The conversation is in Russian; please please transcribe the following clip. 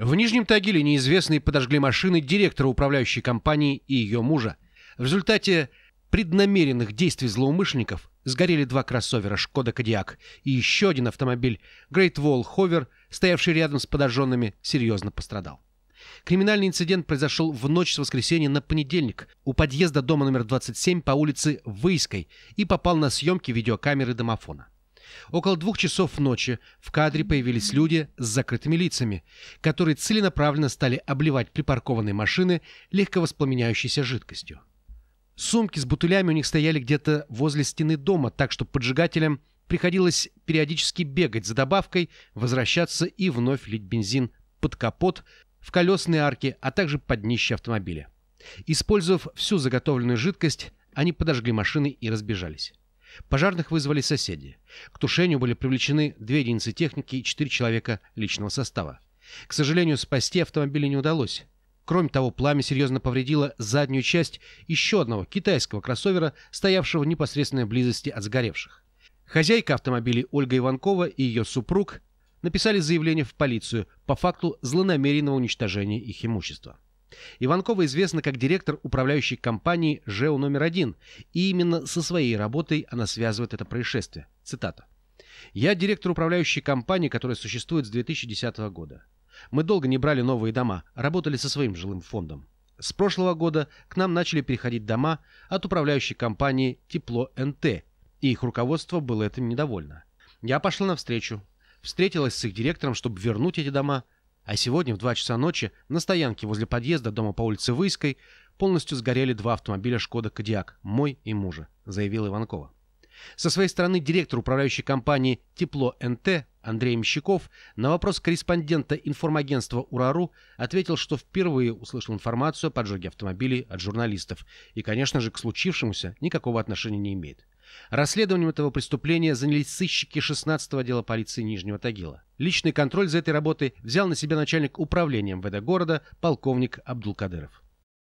В Нижнем Тагиле неизвестные подожгли машины директора управляющей компании и ее мужа. В результате преднамеренных действий злоумышленников сгорели два кроссовера «Шкода Кодиак» и еще один автомобиль «Грейт Волл Ховер», стоявший рядом с подожженными, серьезно пострадал. Криминальный инцидент произошел в ночь с воскресенья на понедельник у подъезда дома номер 27 по улице Выйской и попал на съемки видеокамеры домофона. Около двух часов ночи в кадре появились люди с закрытыми лицами, которые целенаправленно стали обливать припаркованные машины легковоспламеняющейся жидкостью. Сумки с бутылями у них стояли где-то возле стены дома, так что поджигателям приходилось периодически бегать за добавкой, возвращаться и вновь лить бензин под капот, в колесные арки, а также под днище автомобиля. Использовав всю заготовленную жидкость, они подожгли машины и разбежались. Пожарных вызвали соседи. К тушению были привлечены две единицы техники и четыре человека личного состава. К сожалению, спасти автомобили не удалось. Кроме того, пламя серьезно повредило заднюю часть еще одного китайского кроссовера, стоявшего в непосредственной близости от сгоревших. Хозяйка автомобилей Ольга Иванкова и ее супруг написали заявление в полицию по факту злонамеренного уничтожения их имущества. Иванкова известна как директор управляющей компании ЖЭУ номер один, и именно со своей работой она связывает это происшествие. Цитата. «Я директор управляющей компании, которая существует с 2010 года. Мы долго не брали новые дома, работали со своим жилым фондом. С прошлого года к нам начали переходить дома от управляющей компании «Тепло НТ», и их руководство было этим недовольно. Я пошла навстречу, встретилась с их директором, чтобы вернуть эти дома, а сегодня в 2 часа ночи на стоянке возле подъезда дома по улице Выйской полностью сгорели два автомобиля «Шкода Кодиак», мой и мужа, заявила Иванкова. Со своей стороны директор управляющей компании «Тепло НТ» Андрей Мещиков на вопрос корреспондента информагентства «Урару» ответил, что впервые услышал информацию о поджоге автомобилей от журналистов и, конечно же, к случившемуся никакого отношения не имеет. Расследованием этого преступления занялись сыщики 16-го отдела полиции Нижнего Тагила. Личный контроль за этой работой взял на себя начальник управления МВД города полковник Абдулкадыров.